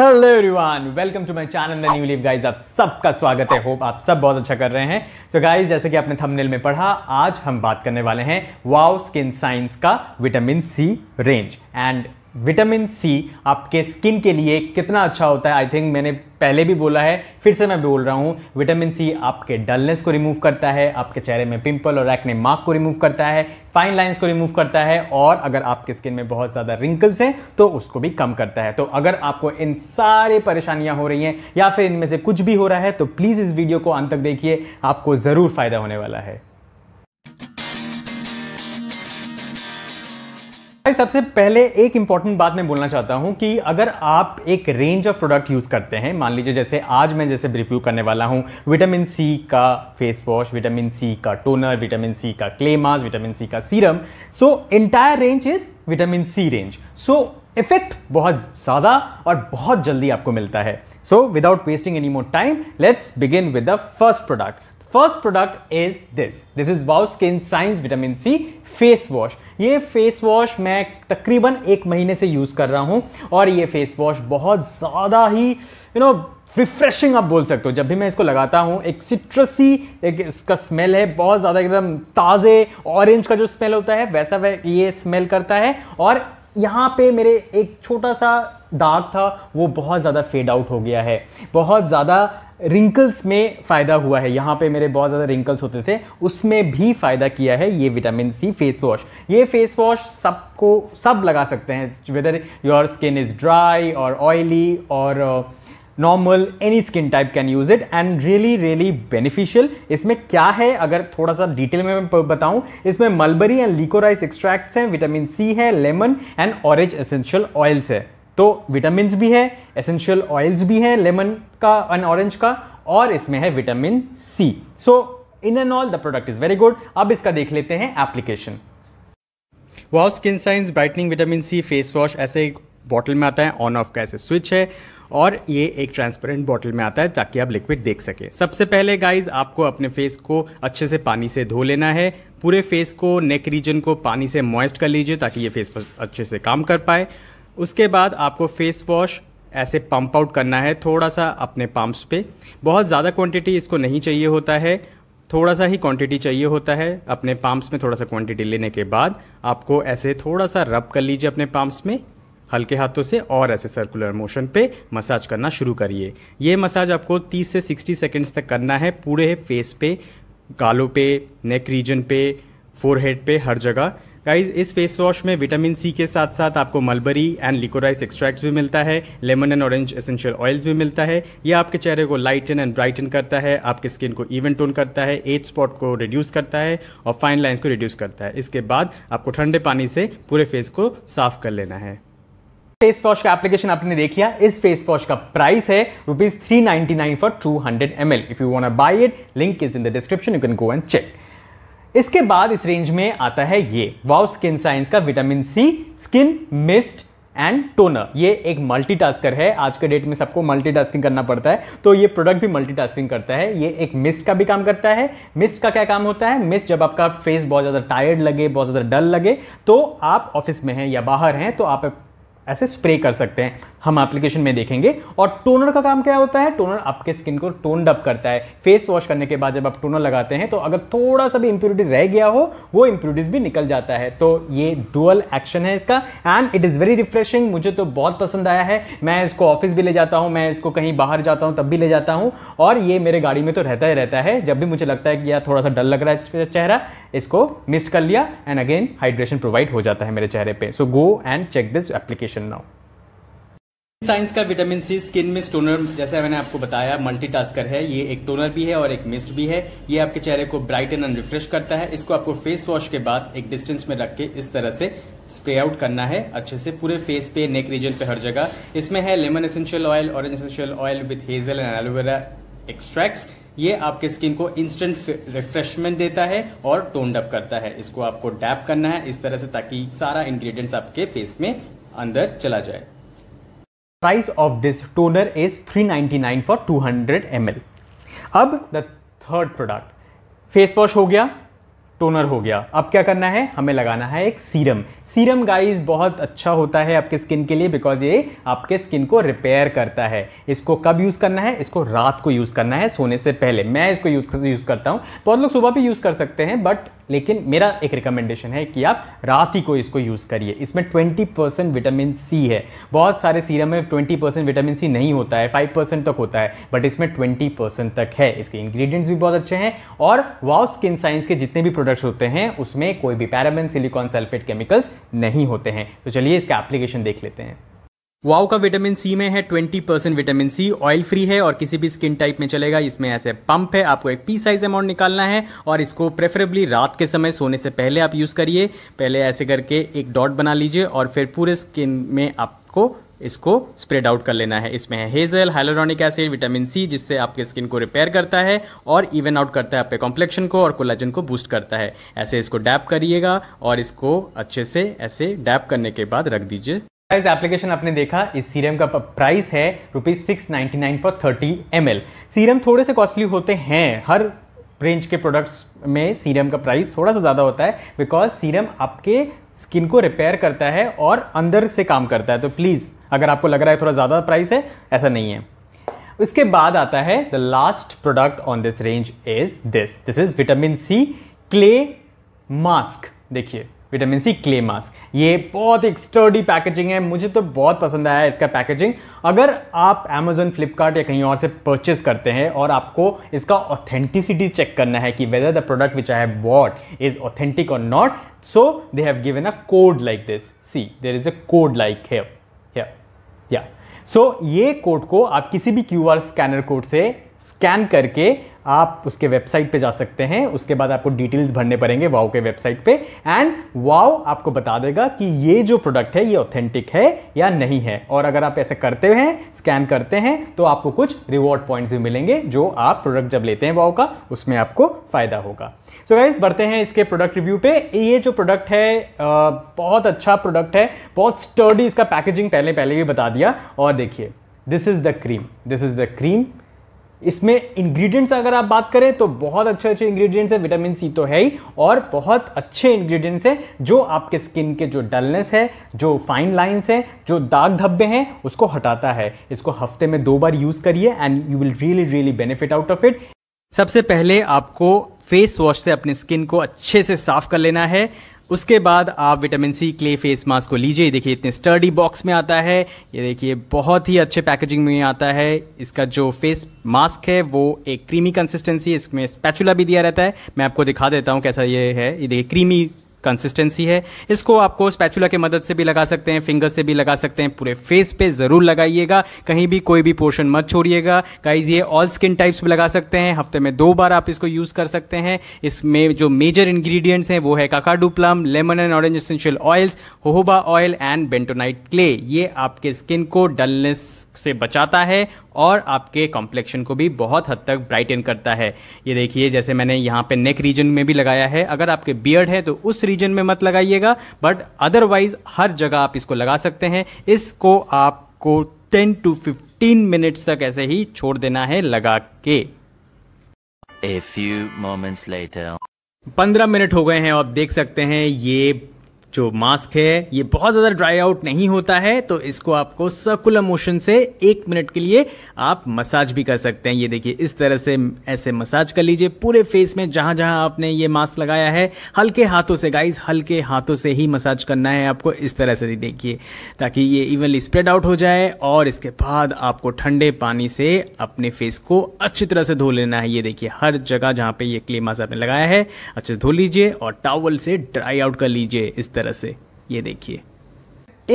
Hello everyone welcome to my channel the new leave guys आप सबका स्वागत है होप आप सब बहुत अच्छा कर रहे हैं सो so गाइस जैसे कि आपने थंबनेल में पढ़ा आज हम बात करने वाले हैं वाओ स्किन साइंस का vitamin C range and vitamin C आपके स्किन के लिए कितना अच्छा होता है आई थिंक मैंने पहले भी बोला है फिर से मैं बोल रहा हूँ विटामिन सी आपके डलनेस को रिमूव करता है आपके चेहरे में पिंपल और एक्ने मार्क को रिमूव करता है फाइन लाइंस को रिमूव करता है और अगर आपके स्किन में बहुत ज़्यादा रिंकल्स हैं तो उसको भी कम करता है तो अगर आपको इन सारे परेशानियाँ हो रही हैं या फिर इनमें से कुछ भी हो रहा है तो प्लीज़ इस वीडियो को अंत तक देखिए आपको ज़रूर फ़ायदा होने वाला है सबसे पहले एक इंपॉर्टेंट बात मैं बोलना चाहता हूं कि अगर आप एक रेंज ऑफ प्रोडक्ट यूज़ करते हैं मान लीजिए जैसे आज मैं जैसे रिव्यू करने वाला हूं विटामिन सी का फेस वॉश विटामिन सी का टोनर विटामिन सी का क्लेमास विटामिन सी का serum so entire range is vitamin C range so effect बहुत ज़्यादा और बहुत जल्दी आपको मिलता है so without wasting any more time let's begin with the first product first product is this this is wow skin science vitamin C face wash ये face wash मैं तकरीबन एक महीने से यूज़ कर रहा हूँ और ये फेस वॉश बहुत ज़्यादा ही यू नो रिफ्रेशिंग आप बोल सकते हो जब भी मैं इसको लगाता हूँ एक सिट्रसी एक इसका स्मेल है बहुत ज़्यादा एकदम ताज़े ऑरेंज का जो स्मेल होता है वैसा वह ये स्मेल करता है और यहाँ पे मेरे एक छोटा सा दाग था वो बहुत ज़्यादा फेड आउट हो गया है बहुत ज़्यादा रिंकल्स में फ़ायदा हुआ है यहाँ पे मेरे बहुत ज़्यादा रिंकल्स होते थे उसमें भी फ़ायदा किया है ये विटामिन सी फेस वॉश ये फेस वॉश सबको सब लगा सकते हैं whether your skin is dry और ऑयली और normal any skin type can use it and really really beneficial इसमें क्या है अगर थोड़ा सा डिटेल में मैं बताऊं इसमें मलबरी एंड लिकोराइस एक्सट्रैक्ट्स हैं विटामिन सी है lemon and orange essential oils है तो विटामिन भी है एसेंशियल ऑयल्स भी हैं लेमन का एंड ऑरेंज का और इसमें है vitamin C so in and all the product is very good अब इसका देख लेते हैं application wow skin science brightening vitamin C face wash ऐसे एक बॉटल में आता है ऑन ऑफ का ऐसे स्विच है और ये एक ट्रांसपेरेंट बॉटल में आता है ताकि आप लिक्विड देख सकें सबसे पहले गाइज आपको अपने फेस को अच्छे से पानी से धो लेना है पूरे फेस को नेक रीजन को पानी से मॉइस्ट कर लीजिए ताकि ये फेस अच्छे से काम कर पाए उसके बाद आपको फेस वॉश ऐसे पंप आउट करना है थोड़ा सा अपने पम्प्स पे बहुत ज़्यादा क्वांटिटी इसको नहीं चाहिए होता है थोड़ा सा ही क्वांटिटी चाहिए होता है अपने पम्प्स में थोड़ा सा क्वांटिटी लेने के बाद आपको ऐसे थोड़ा सा रब कर लीजिए अपने पम्प्स में हल्के हाथों से और ऐसे सर्कुलर मोशन पे मसाज करना शुरू करिए ये मसाज आपको 30 से 60 सेकेंड्स तक करना है पूरे फेस पे गालों पे नेक रीजन पे फोरहेड पे हर जगह गाइज इस फेस वॉश में विटामिन सी के साथ साथ आपको मलबरी एंड लिकोराइस एक्सट्रैक्ट्स भी मिलता है lemon and orange essential oils भी मिलता है यह आपके चेहरे को लाइटन एंड ब्राइटन करता है आपके स्किन को इवन टोन करता है एज स्पॉट को रिड्यूस करता है और फाइन लाइन्स को रिड्यूस करता है इसके बाद आपको ठंडे पानी से पूरे फेस को साफ कर लेना है फेस वॉश का एप्लीकेशन आपने देख लिया इस फेस वॉश का प्राइस है rupees three ninety nine for two hundred M L if you want buy it link is in the description you can go and check इसके बाद इस रेंज में आता है ये वाव स्किन साइंस का vitamin C skin mist and toner ये एक मल्टीटास्कर है आज के डेट में सबको मल्टीटास्किंग करना पड़ता है तो ये प्रोडक्ट भी मल्टीटास्किंग करता है ये एक मिस्ट का भी काम करता है मिस्ट का क्या काम होता है मिस्ट जब आपका फेस बहुत ज़्यादा टायर्ड लगे बहुत ज़्यादा डल लगे तो आप ऑफिस में हैं या बाहर हैं तो आप ऐसे स्प्रे कर सकते हैं हम एप्लीकेशन में देखेंगे और टोनर का काम क्या होता है टोनर आपके स्किन को टोन अप करता है फेस वॉश करने के बाद जब आप टोनर लगाते हैं तो अगर थोड़ा सा भी इंप्यूरिटी रह गया हो वो इंप्यूरिटीज भी निकल जाता है तो ये डुअल एक्शन है इसका and it is very refreshing मुझे तो बहुत पसंद आया है मैं इसको ऑफिस भी ले जाता हूँ मैं इसको कहीं बाहर जाता हूँ तब भी ले जाता हूँ और ये मेरे गाड़ी में तो रहता ही रहता है जब भी मुझे लगता है कि यार थोड़ा सा डर लग रहा है चेहरा इसको मिस्ड कर लिया एंड अगेन हाइड्रेशन प्रोवाइड हो जाता है मेरे चेहरे पर so go and check this application now science का विटामिन सी स्किन में टोनर जैसा मैंने आपको बताया मल्टीटास्कर है ये एक टोनर भी है और एक मिस्ट भी है ये आपके चेहरे को ब्राइटन एंड रिफ्रेश करता है इसको आपको फेस वॉश के बाद एक डिस्टेंस में रख के इस तरह से स्प्रे आउट करना है अच्छे से पूरे फेस पे नेक रीजन पे हर जगह इसमें है lemon essential oil orange essential oil with hazel and aloe vera extract ये आपके स्किन को इंस्टेंट रिफ्रेशमेंट देता है और टोन्ड अप करता है इसको आपको डैप करना है इस तरह से ताकि सारा इंग्रेडिएंट्स आपके फेस में अंदर चला जाए price of this toner is 399 for 200 ml अब the third product face wash हो गया टोनर हो गया अब क्या करना है हमें लगाना है एक सीरम सीरम गाइस बहुत अच्छा होता है आपके स्किन के लिए बिकॉज ये आपके स्किन को रिपेयर करता है इसको कब यूज़ करना है इसको रात को यूज़ करना है सोने से पहले मैं इसको यूज़ यूज़ करता हूँ बहुत लोग सुबह भी यूज़ कर सकते हैं बट लेकिन मेरा एक रिकमेंडेशन है कि आप रात ही को इसको यूज़ करिए इसमें 20 परसेंट विटामिन सी है बहुत सारे सीरम में 20 परसेंट विटामिन सी नहीं होता है 5 परसेंट तक होता है बट इसमें 20 परसेंट तक है इसके इंग्रेडिएंट्स भी बहुत अच्छे हैं और वाव स्किन साइंस के जितने भी प्रोडक्ट्स होते हैं उसमें कोई भी पैरामिन सिलिकॉन सल्फेट केमिकल्स नहीं होते हैं तो चलिए इसका एप्लीकेशन देख लेते हैं वाओ का विटामिन सी में है 20 percent vitamin C oil free है और किसी भी स्किन टाइप में चलेगा इसमें ऐसे पंप है आपको एक पी साइज अमाउंट निकालना है और इसको प्रेफरेबली रात के समय सोने से पहले आप यूज़ करिए पहले ऐसे करके एक डॉट बना लीजिए और फिर पूरे स्किन में आपको इसको स्प्रेड आउट कर लेना है इसमें है hazel hyaluronic acid vitamin C जिससे आपके स्किन को रिपेयर करता है और इवन आउट करता है आपके कॉम्प्लेक्शन को और कोलाजन को बूस्ट करता है ऐसे इसको डैप करिएगा और इसको अच्छे से ऐसे डैप करने के बाद रख दीजिए इस एप्लीकेशन आपने देखा इस सीरम का प्राइस है rupees six ninety nine for thirty M L serum थोड़े से कॉस्टली होते हैं हर रेंज के प्रोडक्ट्स में सीरम का प्राइस थोड़ा सा ज़्यादा होता है बिकॉज सीरम आपके स्किन को रिपेयर करता है और अंदर से काम करता है तो प्लीज़ अगर आपको लग रहा है थोड़ा ज़्यादा प्राइस है ऐसा नहीं है उसके बाद आता है the last product on this range is this this is vitamin C clay mask देखिए विटामिन सी क्ले मास्क ये बहुत ही स्टर्डी पैकेजिंग है मुझे तो बहुत पसंद आया इसका पैकेजिंग अगर आप अमेजोन फ्लिपकार्ट या कहीं और से परचेज करते हैं और आपको इसका ऑथेंटिसिटी चेक करना है कि whether the product which I have bought is authentic और not so they have given a code like this see there is a code like here या सो ये कोड को आप किसी भी क्यू आर स्कैनर कोड से scan करके आप उसके वेबसाइट पे जा सकते हैं उसके बाद आपको डिटेल्स भरने पड़ेंगे वाओ के वेबसाइट पे एंड वाओ आपको बता देगा कि ये जो प्रोडक्ट है ये ऑथेंटिक है या नहीं है और अगर आप ऐसे करते हैं स्कैन करते हैं तो आपको कुछ रिवॉर्ड पॉइंट्स भी मिलेंगे जो आप प्रोडक्ट जब लेते हैं वाओ का उसमें आपको फ़ायदा होगा सो so गाइज बढ़ते हैं इसके प्रोडक्ट रिव्यू पे ये जो प्रोडक्ट अच्छा है बहुत अच्छा प्रोडक्ट है बहुत स्टर्डी इसका पैकेजिंग पहले पहले भी बता दिया और देखिए this is the cream this is the cream इसमें इंग्रेडिएंट्स अगर आप बात करें तो बहुत अच्छे अच्छे इंग्रेडिएंट्स हैं विटामिन सी तो है ही और बहुत अच्छे इंग्रेडिएंट्स हैं जो आपके स्किन के जो डलनेस है जो फाइन लाइंस हैं जो दाग धब्बे हैं उसको हटाता है इसको हफ्ते में दो बार यूज़ करिए and you will really really benefit out of it सबसे पहले आपको फेस वॉश से अपने स्किन को अच्छे से साफ कर लेना है उसके बाद आप vitamin C clay face mask को लीजिए देखिए इतने स्टर्डी बॉक्स में आता है ये देखिए बहुत ही अच्छे पैकेजिंग में आता है इसका जो फेस मास्क है वो एक क्रीमी कंसिस्टेंसी इसमें स्पैचुला भी दिया रहता है मैं आपको दिखा देता हूँ कैसा ये है ये देखिए क्रीमी कंसिस्टेंसी है इसको आपको स्पैचुला के मदद से भी लगा सकते हैं फिंगर से भी लगा सकते हैं पूरे फेस पे ज़रूर लगाइएगा कहीं भी कोई भी पोर्शन मत छोड़िएगा गाइज ये ऑल स्किन टाइप्स भी लगा सकते हैं हफ्ते में दो बार आप इसको यूज़ कर सकते हैं इसमें जो मेजर इंग्रेडिएंट्स हैं वो है Kakadu plum lemon and orange essential oils jojoba oil and bentonite clay ये आपके स्किन को डलनेस से बचाता है और आपके कॉम्प्लेक्शन को भी बहुत हद तक ब्राइटन करता है ये देखिए जैसे मैंने यहाँ पे नेक रीजन में भी लगाया है अगर आपके बियर्ड है तो उस रीजन में मत लगाइएगा बट अदरवाइज हर जगह आप इसको लगा सकते हैं इसको आपको टेन टू फिफ्टीन मिनट्स तक ऐसे ही छोड़ देना है लगा के A few moments later. पंद्रह मिनट हो गए हैं आप देख सकते हैं ये जो मास्क है ये बहुत ज़्यादा ड्राई आउट नहीं होता है तो इसको आपको सर्कुलर मोशन से एक मिनट के लिए आप मसाज भी कर सकते हैं ये देखिए इस तरह से ऐसे मसाज कर लीजिए पूरे फेस में जहाँ जहाँ आपने ये मास्क लगाया है हल्के हाथों से गाइज हल्के हाथों से ही मसाज करना है आपको इस तरह से देखिए ताकि ये इवनली स्प्रेड आउट हो जाए और इसके बाद आपको ठंडे पानी से अपने फेस को अच्छी तरह से धो लेना है ये देखिए हर जगह जहाँ पर ये क्ले मास्क आपने लगाया है अच्छे से धो लीजिए और टावल से ड्राई आउट कर लीजिए इस तरह तरह से ये देखिए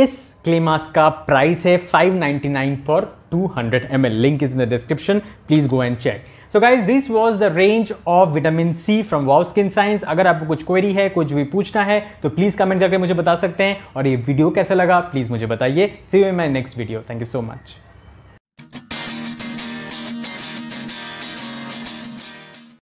इस क्ले मास्क का प्राइस है 599 for 200 ml. Link is in the description please go and check so guys this was the range of vitamin C from wow skin science अगर आपको कुछ क्वेरी है कुछ भी पूछना है तो प्लीज़ कमेंट करके मुझे बता सकते हैं और ये वीडियो कैसा लगा प्लीज़ मुझे बताइए see you my next video thank you so much